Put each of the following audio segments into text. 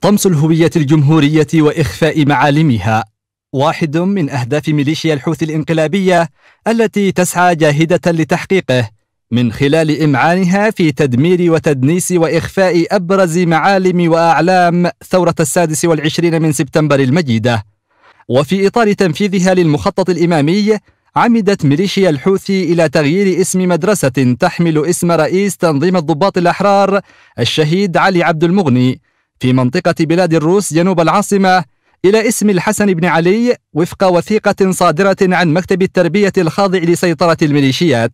طمس الهوية الجمهورية وإخفاء معالمها واحد من أهداف ميليشيا الحوثي الإنقلابية التي تسعى جاهدة لتحقيقه من خلال إمعانها في تدمير وتدنيس وإخفاء أبرز معالم وأعلام ثورة السادس والعشرين من سبتمبر المجيدة وفي إطار تنفيذها للمخطط الإمامي عمدت ميليشيا الحوثي إلى تغيير اسم مدرسة تحمل اسم رئيس تنظيم الضباط الأحرار الشهيد علي عبد المغني في منطقة بلاد الروس جنوب العاصمة إلى اسم الحسن بن علي وفق وثيقة صادرة عن مكتب التربية الخاضع لسيطرة الميليشيات.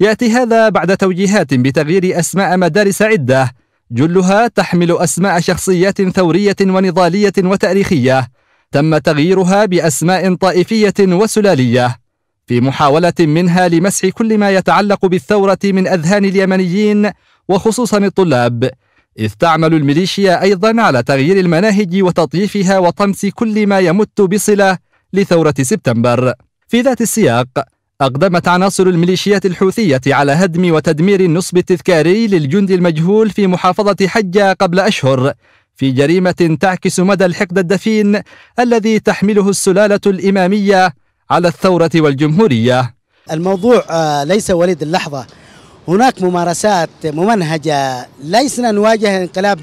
يأتي هذا بعد توجيهات بتغيير أسماء مدارس عدة جلها تحمل أسماء شخصيات ثورية ونضالية وتاريخية تم تغييرها بأسماء طائفية وسلالية في محاولة منها لمسح كل ما يتعلق بالثورة من أذهان اليمنيين وخصوصا الطلاب إذ تعمل الميليشيا أيضا على تغيير المناهج وتطييفها وطمس كل ما يمت بصلة لثورة سبتمبر في ذات السياق أقدمت عناصر الميليشيات الحوثية على هدم وتدمير النصب التذكاري للجند المجهول في محافظة حجة قبل أشهر في جريمة تعكس مدى الحقد الدفين الذي تحمله السلالة الإمامية على الثورة والجمهورية الموضوع آه، ليس وليد اللحظة هناك ممارسات ممنهجة ليسنا نواجه انقلاب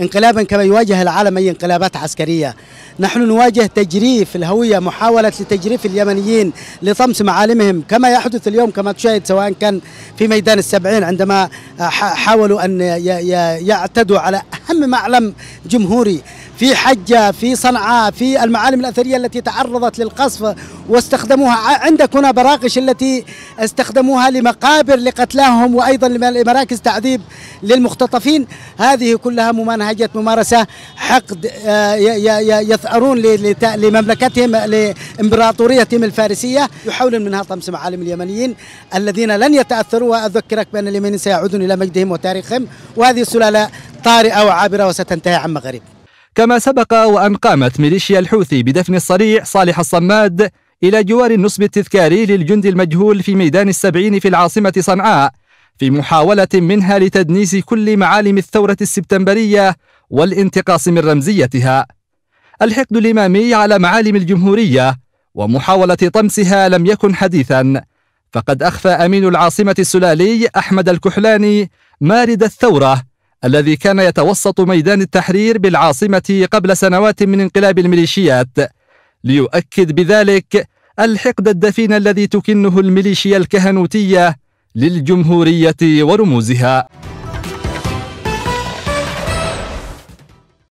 انقلابا كما يواجه العالم أي انقلابات عسكرية نحن نواجه تجريف الهوية محاولة لتجريف اليمنيين لطمس معالمهم كما يحدث اليوم كما تشاهد سواء كان في ميدان السبعين عندما حاولوا أن يعتدوا على أهم معلم جمهوري في حجة في صنعاء في المعالم الأثرية التي تعرضت للقصف واستخدموها عندك هنا براقش التي استخدموها لمقابر لقتلاهم وأيضا لمراكز تعذيب للمختطفين هذه كلها ممنهجة ممارسة حقد آه، يثأرون لمملكتهم لإمبراطوريتهم الفارسية يحاولون منها طمس معالم اليمنيين الذين لن يتأثروا وأذكرك بأن اليمنيين سيعودون إلى مجدهم وتاريخهم وهذه السلالة طارئة وعابرة وستنتهي عن مغرب كما سبق وأن قامت ميليشيا الحوثي بدفن الصريع صالح الصماد إلى جوار النصب التذكاري للجند المجهول في ميدان السبعين في العاصمة صنعاء في محاولة منها لتدنيس كل معالم الثورة السبتمبرية والانتقاص من رمزيتها الحقد الإمامي على معالم الجمهورية ومحاولة طمسها لم يكن حديثا فقد أخفى أمين العاصمة السلالي أحمد الكحلاني مارد الثورة الذي كان يتوسط ميدان التحرير بالعاصمة قبل سنوات من انقلاب الميليشيات ليؤكد بذلك الحقد الدفين الذي تكنه الميليشيا الكهنوتية للجمهورية ورموزها